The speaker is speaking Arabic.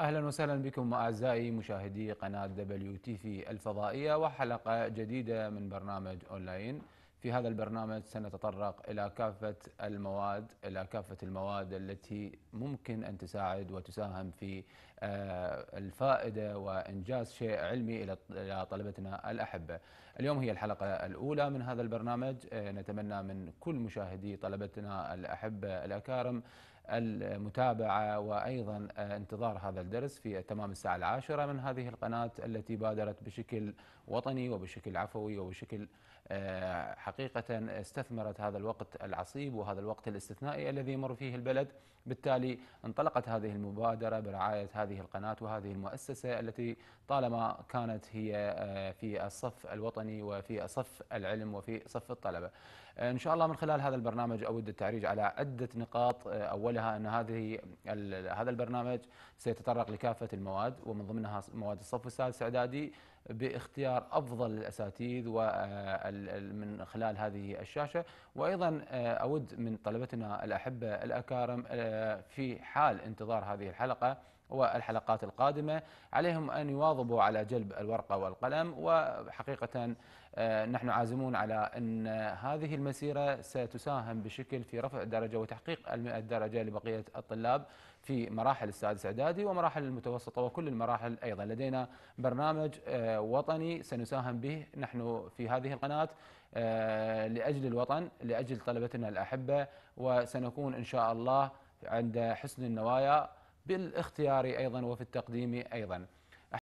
اهلا وسهلا بكم اعزائي مشاهدي قناه دبليو تي في الفضائيه وحلقه جديده من برنامج اونلاين. في هذا البرنامج سنتطرق الى كافه المواد الى كافه المواد التي ممكن ان تساعد وتساهم في آه، الفائده وانجاز شيء علمي الى طلبتنا الاحبه. اليوم هي الحلقه الاولى من هذا البرنامج آه، نتمنى من كل مشاهدي طلبتنا الاحبه الاكارم المتابعة وأيضا آه، انتظار هذا الدرس في تمام الساعة العاشرة من هذه القناة التي بادرت بشكل وطني وبشكل عفوي وبشكل آه، حقيقة استثمرت هذا الوقت العصيب وهذا الوقت الاستثنائي الذي يمر فيه البلد بالتالي انطلقت هذه المبادرة برعاية هذه القناة وهذه المؤسسة التي طالما كانت هي آه، في الصف الوطني وفي صف العلم وفي صف الطلبة إن شاء الله من خلال هذا البرنامج أود التعريج على عدة نقاط أولها لها ان هذه هذا البرنامج سيتطرق لكافه المواد ومن ضمنها مواد الصف السادس اعدادي باختيار افضل الاساتذ ومن خلال هذه الشاشه وايضا آه، اود من طلبتنا الاحبه الاكارم آه، في حال انتظار هذه الحلقه والحلقات القادمة عليهم أن يواظبوا على جلب الورقة والقلم وحقيقة آه، نحن عازمون على أن هذه المسيرة ستساهم بشكل في رفع الدرجة وتحقيق المئة درجة لبقية الطلاب في مراحل السادس إعدادي ومراحل المتوسطة وكل المراحل أيضا لدينا برنامج آه، وطني سنساهم به نحن في هذه القناة آه، لأجل الوطن لأجل طلبتنا الأحبة وسنكون إن شاء الله عند حسن النوايا بالاختيار أيضا وفي التقديم أيضا